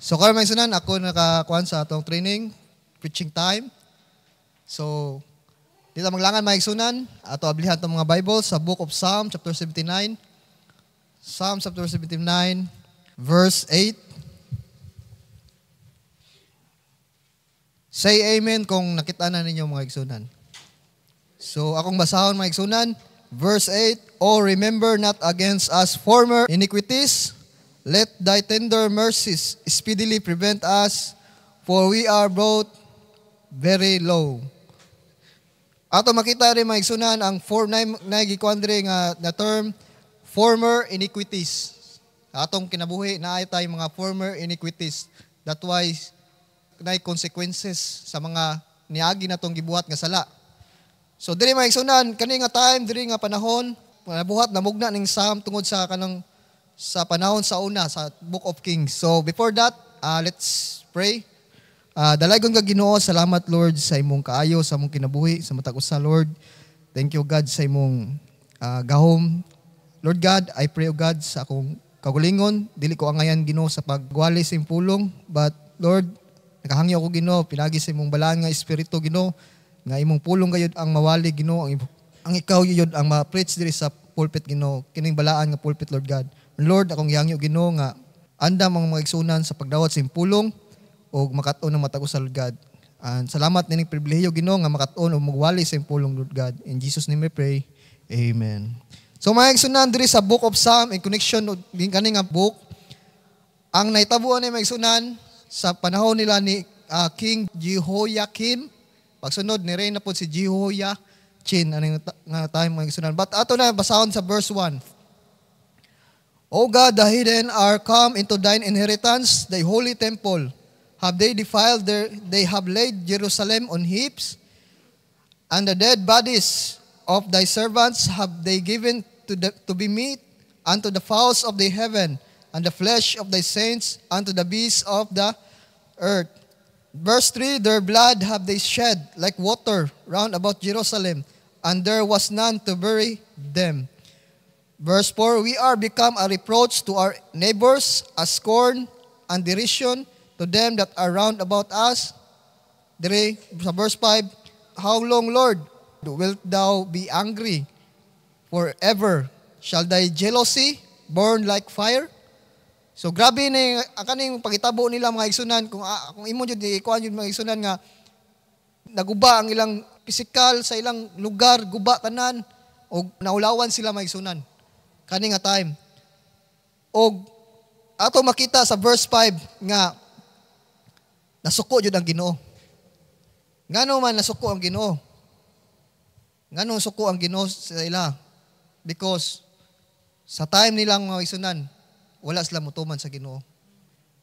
So kayo may sunan, ako nakakuan sa atong training, preaching time. So, dito maglangan may sunan, ato ablihan itong mga Bible sa Book of Psalm, chapter 79. Psalm chapter 79, verse 8. Say amen kung nakita na ninyo mga igsunan. So, akong basahon mga igsunan, verse 8, O remember not against us former iniquities, Let thy tender mercies speedily prevent us, for we are brought very low. Ato makita rin maigsunan ang four na gikuandre nga na term former iniquities. Atong kinabuhi na ay mga former iniquities. That why na consequences sa mga niagi natong gibuhat nga sala. So diri maigsunan kani nga time diri nga panahon nabuhat namugna ning Sam tungod sa kanang sa panahon sa una, sa Book of Kings. So before that, uh, let's pray. Uh, dalagon ka ginoo, salamat Lord sa imong kaayo, sa imong kinabuhi, sa matag usa Lord. Thank you God sa imong uh, gahom. Lord God, I pray O God sa akong kagulingon, dili ko angayan Ginoo sa pagwali sa pulong, but Lord, nakahangyo ko Ginoo, pinagi sa imong balaan nga espiritu Ginoo, nga imong pulong gayud ang mawali Ginoo, ang, ang ikaw yun ang ma-preach diri sa pulpit Ginoo, kining balaan nga pulpit Lord God. Lord, akong yangyo Ginoo nga andam ang mga igsunan sa pagdawat sa impulong o makaton ng matag sa Lord God. And salamat nining pribilehiyo Ginoo nga makaton o magwali sa impulong Lord God. In Jesus name we pray. Amen. So mga igsunan diri sa Book of Psalm in connection with kaning book ang naitabuan ni mga igsunan sa panahon nila ni uh, King Jehoiakim. Pagsunod ni Reyna po si Jehoiakim. Chin, ano yung ta- nga tayo mga igsunan. But ato na, basahon sa verse 1. O God, the hidden are come into thine inheritance, thy holy temple. Have they defiled their, they have laid Jerusalem on heaps, and the dead bodies of thy servants have they given to, the, to be meat unto the fowls of the heaven, and the flesh of thy saints unto the beasts of the earth. Verse 3 Their blood have they shed like water round about Jerusalem, and there was none to bury them. Verse 4, We are become a reproach to our neighbors, a scorn and derision to them that are round about us. Dere, sa verse 5, How long, Lord, wilt thou be angry? Forever shall thy jealousy burn like fire? So grabe na akaning pagitabo nila mga igsunan kung ah, kung imo jud ikuan jud mga igsunan nga naguba ang ilang physical sa ilang lugar guba tanan o naulawan sila mga igsunan kaning nga time. Og ato makita sa verse 5 nga nasuko jud ang Ginoo. Ngano man nasuko ang Ginoo? Ngano suko ang Ginoo sa ila? Because sa time nilang mga isunan, wala sila mutuman sa Ginoo.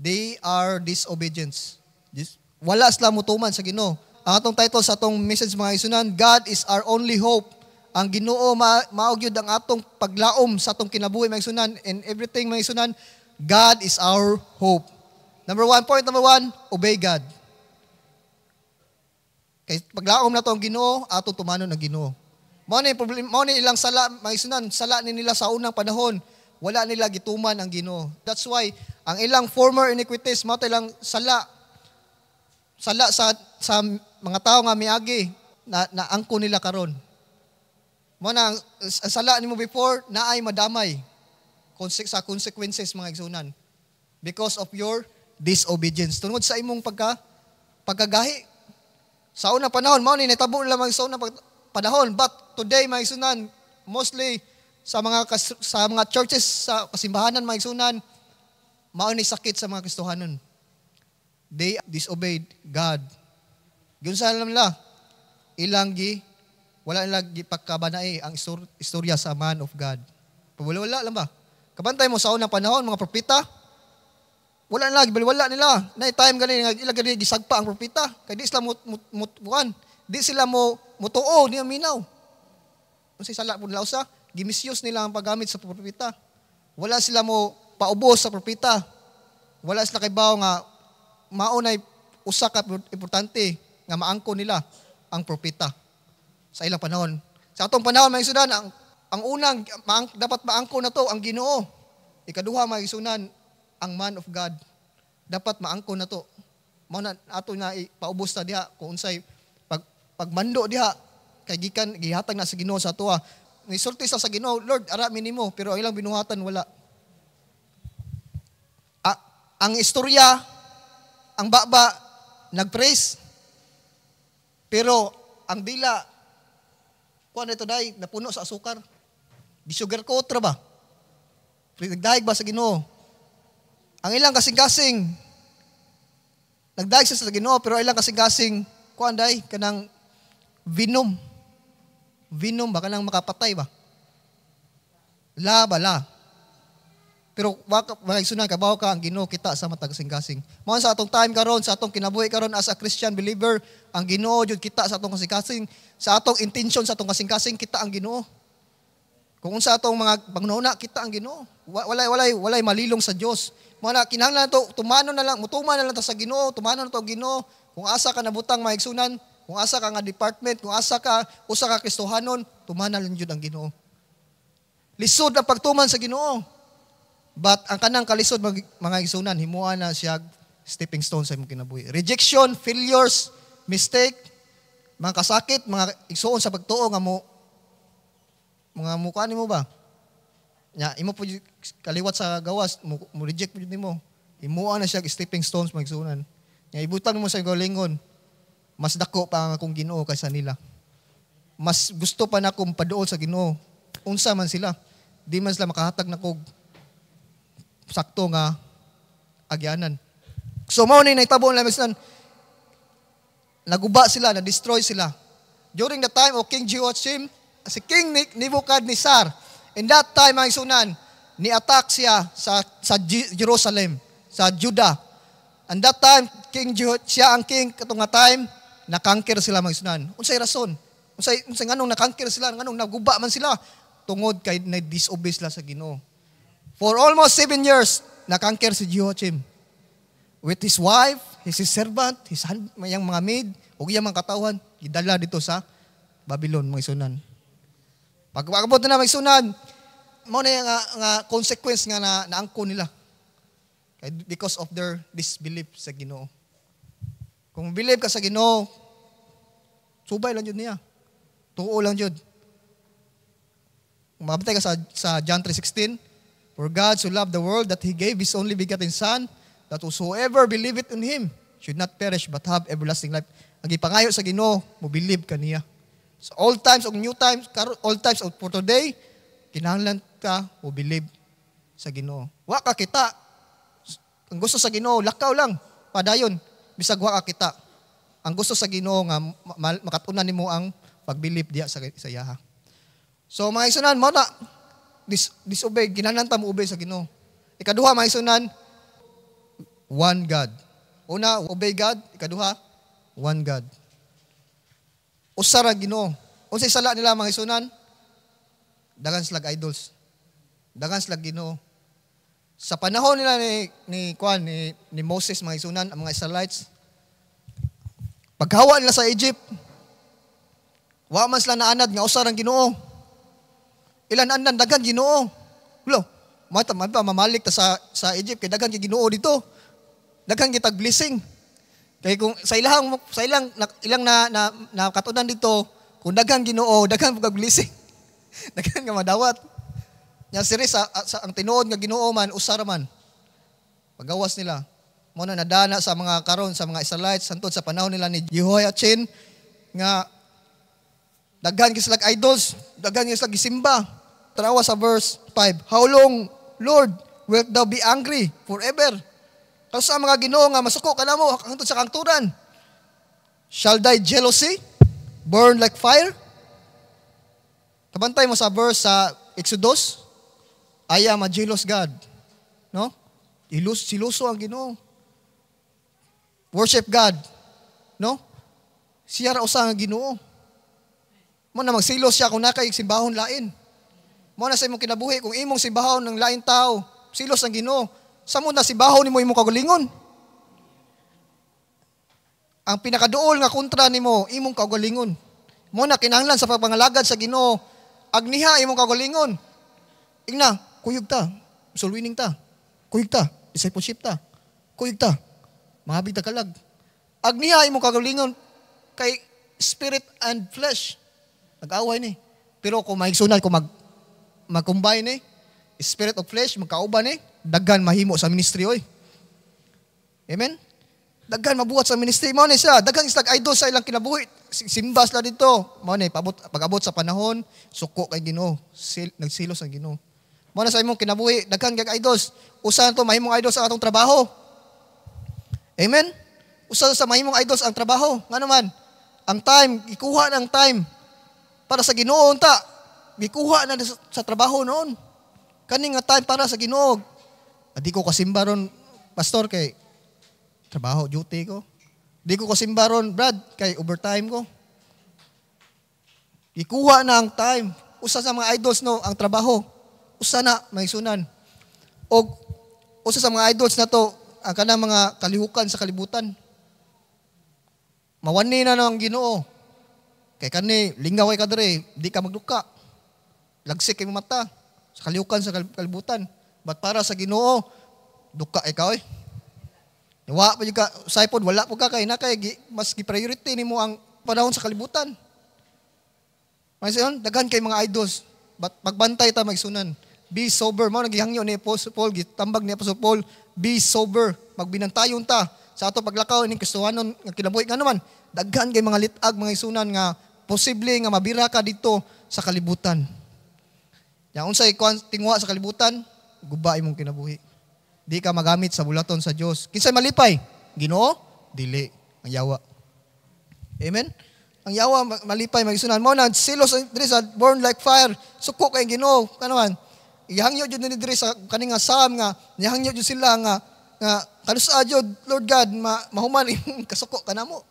They are disobedience. Wala sila mutuman sa Ginoo. Ang atong title sa atong message mga isunan, God is our only hope ang Ginoo mao gyud ang atong paglaom sa atong kinabuhi mga sunan and everything mga sunan God is our hope. Number one, point number one, obey God. Kay paglaom na to ang Ginoo, ato tumanon ang Ginoo. Mao ni problem, mao ni ilang sala mga sunan, sala ni nila sa unang panahon, wala nila gituman ang Ginoo. That's why ang ilang former iniquities mao ilang sala sala sa sa mga tao nga miagi na naangko nila karon mo na ang sala nimo before ay madamay sa consequences mga igsunan because of your disobedience. Tungod sa imong pagka pagkagahi sa una panahon mao ni natabo lamang sa una panahon but today mga igsunan mostly sa mga sa mga churches sa kasimbahanan mga igsunan mao ni sakit sa mga Kristohanon. They disobeyed God. Gyunsa nila ilang gi wala nilang gipagkabanay eh, ang istorya sa man of God. Wala wala lang ba? Kabantay mo sa unang panahon, mga propita, wala nila, wala nila. Na time ganin, ilang ganin, gisagpa ang propita. Kaya di sila mutuan. Di sila mo mutuo, di minaw. Kung sala po nila usa, gimisyos nila ang paggamit sa propita. Wala sila mo paubos sa propita. Wala sila kay bawo nga maunay usa ka importante nga maangko nila ang propita sa ilang panahon. Sa atong panahon, mga isunan, ang, ang unang maang, dapat maangko na to ang ginoo. Ikaduha, mga isunan, ang man of God. Dapat maangko na to. Mao na ato na ipaubos na diha kung unsay pag pagmando diha kay gikan gihatag na sa Ginoo sa atoa. Ah. Nisulti sa sa Ginoo, Lord, ara minimo pero ang ilang binuhatan wala. A, ang istorya ang baba nagpraise pero ang dila kuan ito dai napuno sa asukar. Di sugar coat ra ba? Nagdahig ba sa Ginoo? Ang ilang kasing-kasing nagdahig sa Ginoo pero ilang kasing-kasing kuan dai kanang venom. Venom ba kanang makapatay ba? La ba la? Pero wag maisunan kabaw ka ang Ginoo kita sa matag singkasing. Mao sa atong time karon, sa atong kinabuhi karon as a Christian believer, ang Ginoo jud kita sa atong kasing sa atong intention sa atong kasing kita ang Ginoo. Kung sa atong mga pagnuna, kita ang Ginoo. Walay walay walay malilong sa Dios. Mao na kinahanglan to tumano na lang, mutuman na lang ta sa Ginoo, tumano na ang Ginoo. Kung asa ka nabutang maigsunan, kung asa ka nga department, kung asa ka usa ka Kristohanon, tumana lang jud ang Ginoo. Lisod ang pagtuman sa Ginoo. But ang kanang kalisod mag, mga igsunan himuan na siya stepping stone sa imong kinabuhi. Rejection, failures, mistake, mga kasakit, mga igsuon sa pagtuo nga mo mga mukha ni mo ba? Nya imo pud kaliwat sa gawas, mo, mo reject pud nimo. Himuan na siya stepping stones mga igsunan. Nya ibutang mo sa galingon. Mas dako pa ang akong Ginoo kaysa nila. Mas gusto pa na akong paduol sa Ginoo. Unsa man sila, di man sila makahatag na kog sakto nga agyanan. So mao ni nahitabo ang lamis nan naguba sila, na-destroy sila. During the time of King Jehoiachin, si King Nebuchadnezzar, in that time ang isunan, ni-attack siya sa, sa Jerusalem, sa Judah. And that time, King Jeho, siya ang king katong nga time, nakangker sila mga isunan. Unsay rason? Unsay unsay nganong nakangker sila, nganong naguba man sila tungod kay na-disobey sila sa Ginoo. For almost seven years, nakangker si Jehoiachin. With his wife, his servant, his hand, mga maid, o yung mga katawan, gidala dito sa Babylon, mga isunan. Pag pagabot na mga isunan, mo na yung uh, nga consequence nga na naangko nila. Because of their disbelief sa Ginoo. Kung believe ka sa Ginoo, subay lang yun niya. Tuo lang yun. Mabantay ka sa, sa John 3.16, For God so loved the world that He gave His only begotten Son, that whosoever believeth in Him should not perish but have everlasting life. Ang ipangayo sa Ginoo, mo believe kaniya. So all times og new times, all times og for today, kinahanglan ka mo believe sa Ginoo. Wa ka kita. Ang gusto sa Ginoo lakaw lang, padayon bisag wa ka kita. Ang gusto sa Ginoo nga makatunan nimo ang pagbilip diya sa, sa iyaha. So mga isunan, mo na dis, disobey, ginananta mo obey sa Ginoo. Ikaduha may maisunan one God. Una, obey God, ikaduha one God. Usa ra Ginoo. Unsay sala nila mga isunan? Dagan slag idols. Dagan slag Ginoo. Sa panahon nila ni ni Kwan ni, ni Moses mga isunan ang mga Israelites paghawa nila sa Egypt wa man sila naanad nga usa ang Ginoo. Ilan nan nandagan Ginoo. Ulo, mata man pa mamalik ta sa sa Egypt kay daghan kay Ginoo dito. Daghan kay tag blessing. Kay kung sa ilang sa ilang na, ilang na, na, na katunan dito, kung daghan Ginoo, daghan pag blessing. daghan nga madawat. Nya siri sa, sa ang tinuod nga Ginoo man usar man. Pagawas nila. Mo na nadana sa mga karon sa mga Israelites santud sa panahon nila ni Jehoiachin nga daghan kay sila idols, daghan kay sila gisimba. Tarawa sa verse 5. How long, Lord, wilt thou be angry forever? Kasi sa mga ginoo nga, masuko ka na mo, hangtod sa kangturan. Shall thy jealousy burn like fire? Tabantay mo sa verse sa Exodus, I am a jealous God. No? Ilus, siluso ang ginoo. Worship God. No? Siya ra usa ang ginoo. Mo na magsilos siya kung nakaig simbahon lain. Mao na sa imong kinabuhi kung imong sibahaw ng lain tao, silos ang Ginoo. Sa muna sibahaw nimo imong kagalingon. Ang pinakaduol nga kontra nimo imong kagalingon. Mao na kinahanglan sa pagpangalagad sa Ginoo agniha imong kagalingon. Igna, kuyog ta, soul winning ta. Kuyog ta, discipleship ta. Kuyog ta. Mahabig ta kalag. Agniha imong kagalingon kay spirit and flesh. Nag-away ni. Pero kung maigsunan, kung mag magkumbay ni, eh. spirit of flesh, magkauban ni, eh. daghan mahimo sa ministry oy. Amen? Daghan mabuhat sa ministry mo ni siya. Daghan isang idol sa ilang kinabuhi. Simbas la dito. Mo ni pabot pagabot sa panahon, suko kay Ginoo. Sil, nagsilos ang Ginoo. Mo na sa imong kinabuhi, daghan kag idols. Usa to mahimong idol sa atong trabaho. Amen? Usa sa mahimong idols ang trabaho. Nga naman, ang time, ikuha ng time para sa Ginoo unta gikuha na sa, sa trabaho noon. Kani nga time para sa Ginoo. Adi ko kasimba ron, pastor kay trabaho duty ko. Di ko kasimba ron, Brad, kay overtime ko. Gikuha na ang time. Usa sa mga idols no ang trabaho. Usa na may sunan. Og usa sa mga idols na to ang kanang mga kalihukan sa kalibutan. Mawani na no ang Ginoo. Kay kani lingaw kay kadre, di ka magduka lagsik ang mata, sa kaliukan, sa kalibutan. But para sa ginoo, duka ikaw eh. Wa pa ka, saipod, wala po ka kay na kay mas gi-priority nimo ang panahon sa kalibutan. Masayon, ano, daghan kay mga idols. But pagbantay ta magsunan. Be sober mao nagihangyo ni Apostle Paul, gitambag ni Apostle Paul, be sober, magbinantayon ta sa ato paglakaw ning Kristohanon nga kinabuhi nga naman. Daghan kay mga litag mga isunan nga posible nga mabira ka dito sa kalibutan. Yang unsay tingwa sa kalibutan, guba imong kinabuhi. Di ka magamit sa bulaton sa Dios. Kinsay malipay? Ginoo? Dili ang yawa. Amen. Ang yawa malipay magisunan mo na silos eh, diri sa born like fire. Suko kay Ginoo kanuan. Ihangyo jud ni diri sa kaninga sam nga nihangyo jud sila nga nga kalusa jud Lord God ma, mahuman imong kasuko kanamo.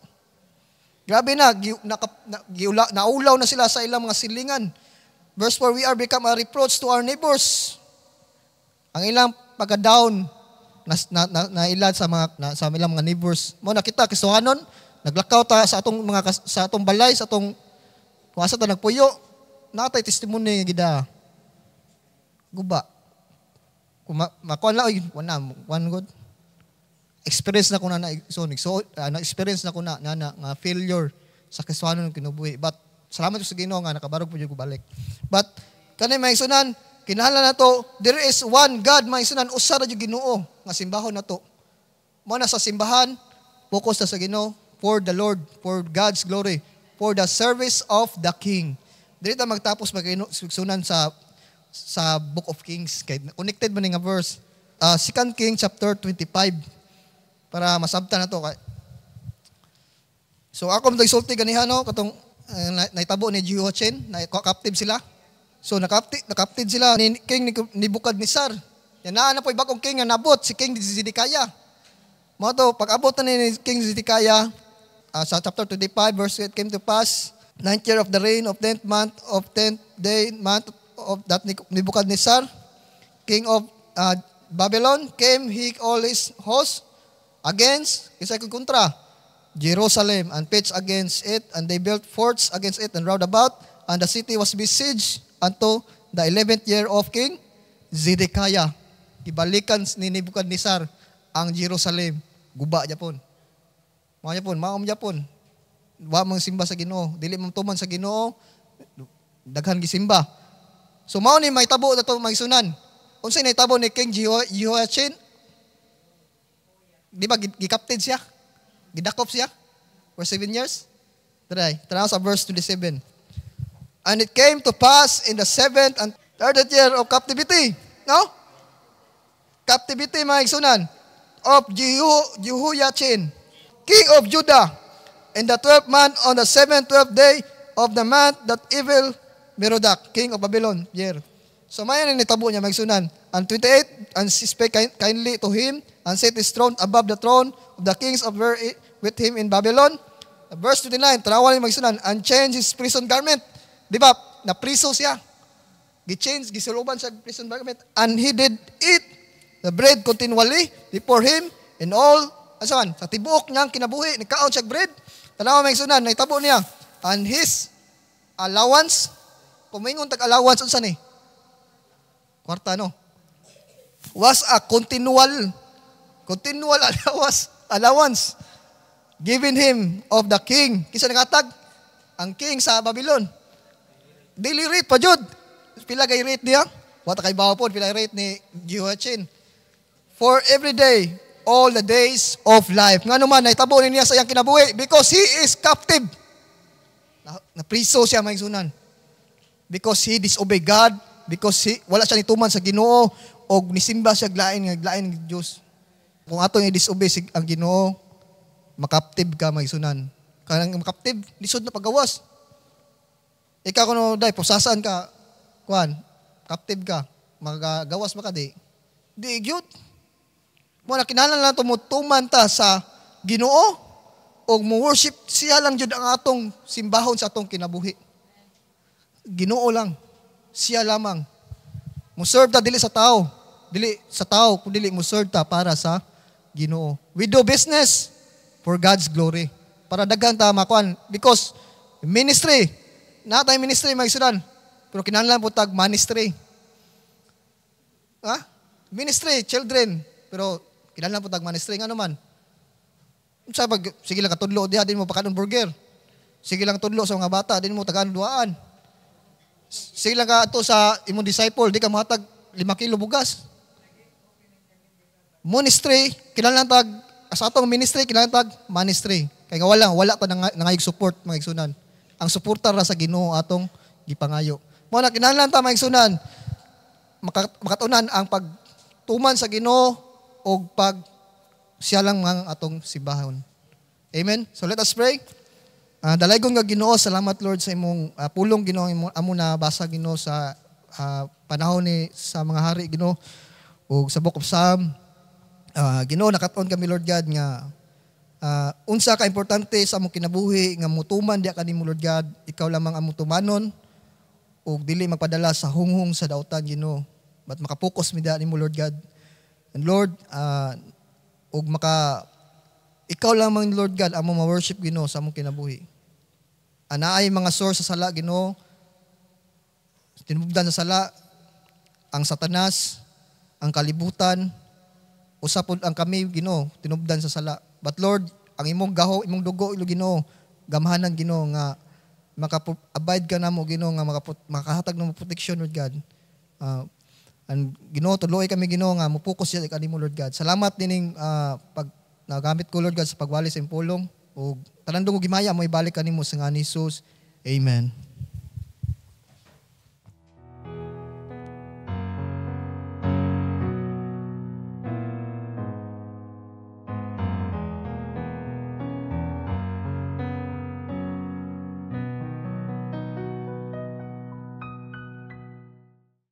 Grabe na, gi, na, na, giula, naulaw na sila sa ilang mga silingan Verse 4, we are become a reproach to our neighbors. Ang ilang pagka-down na, na, na, na ilad sa mga na, sa ilang mga neighbors. Mo nakita kisuhan nun, naglakaw ta sa atong mga sa atong balay, sa atong kuasa ta nagpuyo, natay testimony nga gida. Guba. Kung ma, makuha na, oy, one, one good. Experience na ko na na, so, so uh, ah, experience na ko na, na, na, na failure sa kasuhanon kinubuhi. But Salamat sa Ginoo nga nakabarog po ko balik. But kanay maisunan, kinahanglan nato there is one God maisunan usa ra Ginoo nga simbahon nato. Mao na sa simbahan, focus na sa Ginoo for the Lord, for God's glory, for the service of the King. Dili ta magtapos magsunan sa sa Book of Kings kay connected man nga verse. Uh, 2 King chapter 25 para masabta na to kay So ako mo sulti ganiha no katong uh, naitabo ni Jehoiachin, na captive sila. So nakaptid nakaptid sila ni King Nebuchadnezzar. Yan naa na po bagong king na nabot si King Zedekiah. Mo to pag-abot ni King Zedekiah uh, sa chapter 25 verse it came to pass ninth year of the reign of tenth month of 10th day month of that Nebuchadnezzar king of uh, Babylon came he all his host against isa kontra Jerusalem and pitched against it, and they built forts against it and round about, and the city was besieged unto the 11th year of King Zedekiah. Ibalikan ni Nebuchadnezzar ang Jerusalem. Guba Japon. Mga Japon, maom Japon. Wa mang simba sa Ginoo, dili man tuman sa Ginoo, daghan gisimba. So mao ni may tabo na to magsunan. Unsa ni tabo ni King Jehoiachin? Di ba gikapted siya? Gidakop siya for seven years. Try. Tanaw sa verse 27. And it came to pass in the seventh and third year of captivity. No? Captivity, mga iksunan. Of Jehu, Jehoiachin, king of Judah. In the twelfth month, on the seventh, twelfth day of the month, that evil Merodach, king of Babylon, year. So mayan ang nitabo niya, magsunan. And 28, and spake kindly to him, and set his throne above the throne of the kings of with him in Babylon. Verse 29, tanawa ni magsunan, and change his prison garment. Di ba? Napriso siya. Gi-change, gisuloban siya prison garment. And he did eat the bread continually before him and all, asan, sa tibuok niyang kinabuhi, nikaon siya bread. Tanawa magsunan, naitabo niya. And his allowance, kumingon tag-allowance, unsan ni? Kwarta, no? Was a continual, continual allowance, allowance given him of the king. Kisa nangatag? Ang king sa Babylon. Daily rate pa jud. Pila kay rate niya? Wata kay bawo pod pila rate ni Jehoiachin. For every day, all the days of life. Nga naman, naitabo niya sa iyang kinabuhi because he is captive. napriso siya may sunan. Because he disobey God, because he, wala siya nituman sa ginoo, o nisimba siya glain, nga glain ng Diyos. Kung ato i-disobey ang ginoo, makaptib ka may sunan. Kanang makaptib, lisod na pagawas. Ikaw kuno ano, dai posasaan ka kwan, captive ka, magagawas maka di. Di gyud. Mo na kinahanglan lang tumutuman ta sa Ginoo o mo worship siya lang jud ang atong simbahon sa atong kinabuhi. Ginoo lang. Siya lamang. Mo serve ta dili sa tao, dili sa tao, kun dili mo serve ta para sa Ginoo. We do business for God's glory. Para daghang tama kuan because ministry na tay ministry magsudan pero kinahanglan po tag ministry. Ha? Ministry children pero kinahanglan po tag ministry nga naman. Sa pag sige lang katudlo diha din mo pakanon burger. Sige lang tudlo sa mga bata din mo tagaan duaan. Sige lang ka ato sa imong disciple di ka matag 5 kilo bugas. Ministry kinahanglan tag sa atong ministry, kinatag, ministry. Kaya nga wala, wala ta nang, support, mga igsunan. Ang suporta ra sa ginoo atong gipangayo. Mo na kinahanglan mga igsunan, makatunan ang pagtuman sa ginoo o pag siya lang mga atong sibahon. Amen? So let us pray. Uh, ah, dalagon nga Ginoo, salamat Lord sa imong uh, pulong Ginoo imo amo na basa Ginoo sa uh, panahon ni sa mga hari Ginoo ug sa Book of Psalm uh, Ginoo nakaton kami Lord God nga uh, unsa ka importante sa among kinabuhi nga mutuman diya kanimo Lord God ikaw lamang ang mutumanon ug dili magpadala sa hunghong sa dautan Ginoo but makapokus mi diha nimo Lord God and Lord uh, ug maka ikaw lamang Lord God amo ma-worship Ginoo sa among kinabuhi anaay mga source sa sala Ginoo tinubdan sa sala ang satanas ang kalibutan usapod ang kami Ginoo tinubdan sa sala but Lord ang imong gaho imong dugo ilo Ginoo gamhanan Ginoo nga maka-abide ka namo Ginoo nga makaput, makahatag ng protection Lord God uh, and Ginoo tuloy kami Ginoo nga mo-focus sa kanimo Lord God salamat dining uh, ah, pag nagamit ko Lord God sa pagwali sa impulong o tanan dong gimaya mo ibalik kanimo sa ni Jesus amen